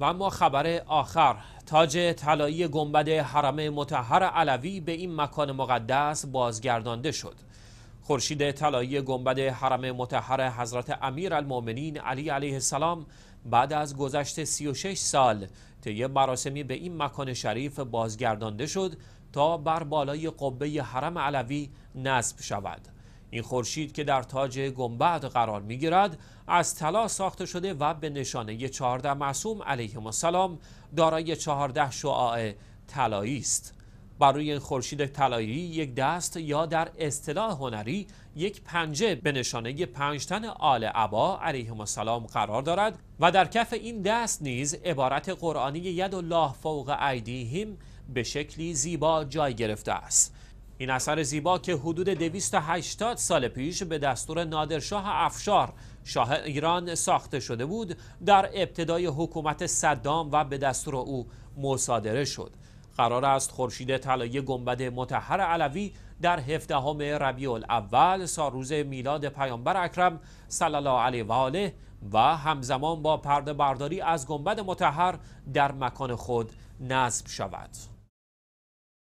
و اما خبر آخر تاج طلایی گنبد حرم متحر علوی به این مکان مقدس بازگردانده شد خورشید طلایی گنبد حرم متحر حضرت امیر المومنین علی علیه السلام بعد از گذشت 36 سال طی مراسمی به این مکان شریف بازگردانده شد تا بر بالای قبه حرم علوی نصب شود این خورشید که در تاج گنبد قرار میگیرد از طلا ساخته شده و به نشانه 14 معصوم علیه السلام دارای 14 شعاع طلایی است بر روی این خورشید طلایی یک دست یا در اصطلاح هنری یک پنجه به نشانه تن آل عبا علیه السلام قرار دارد و در کف این دست نیز عبارت قرآنی ید الله فوق ایدیهم به شکلی زیبا جای گرفته است این اثر زیبا که حدود 280 سال پیش به دستور نادرشاه افشار شاه ایران ساخته شده بود در ابتدای حکومت صدام و به دستور او مصادره شد قرار است خورشید طلایی گنبد متحر علوی در 17 ربیع الاول روز میلاد پیامبر اکرم صلی الله علیه و آله و همزمان با پرده برداری از گنبد متحر در مکان خود نصب شود